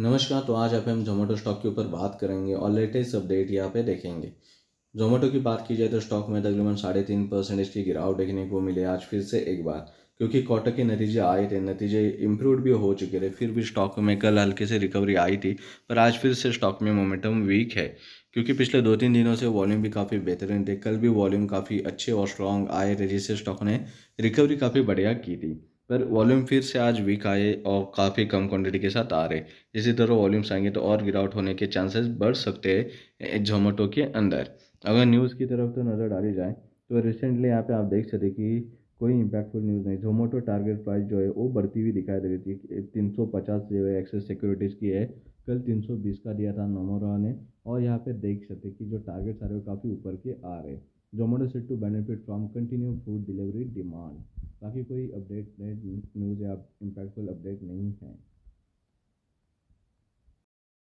नमस्कार तो आज आप हम जोमेटो स्टॉक के ऊपर बात करेंगे और लेटेस्ट अपडेट यहाँ पे देखेंगे जोमेटो की बात की जाए तो स्टॉक में तकरीबन साढ़े तीन परसेंटेज की गिरावट देखने को मिले आज फिर से एक बार क्योंकि क्वार्टर के नतीजे आए थे नतीजे इम्प्रूव भी हो चुके थे फिर भी स्टॉक में कल हल्के से रिकवरी आई थी पर आज फिर से स्टॉक में मोमेंटम वीक है क्योंकि पिछले दो तीन दिनों से वॉल्यूम भी काफ़ी बेहतरीन थे कल भी वॉल्यूम काफ़ी अच्छे और स्ट्रॉन्ग आए थे जिससे स्टॉक ने रिकवरी काफ़ी बढ़िया की थी पर वॉल्यूम फिर से आज वीक आए और काफ़ी कम क्वांटिटी के साथ आ रहे इसी तरह वॉल्यूम्स आएंगे तो और गिरावट होने के चांसेस बढ़ सकते हैं जोमेटो के अंदर अगर न्यूज़ की तरफ तो नज़र डाली जाए तो रिसेंटली यहाँ पे आप देख सकते कि कोई इम्पैक्टफुल न्यूज़ नहीं जोमेटो टारगेट प्राइस जो है वो बढ़ती हुई दिखाई दे रही थी तीन सौ पचास जो है एक्सेस सिक्योरिटीज़ की है कल तीन सौ बीस का दिया था नोमोरा ने और यहाँ पर देख सकते कि जो टारगेट्स आ रहे हो काफ़ी ऊपर के आ रहे Zomato set to benefit from continue food delivery demand बाकी कोई अपडेट न्यूज़ या इम्पैक्टफुल अपडेट नहीं है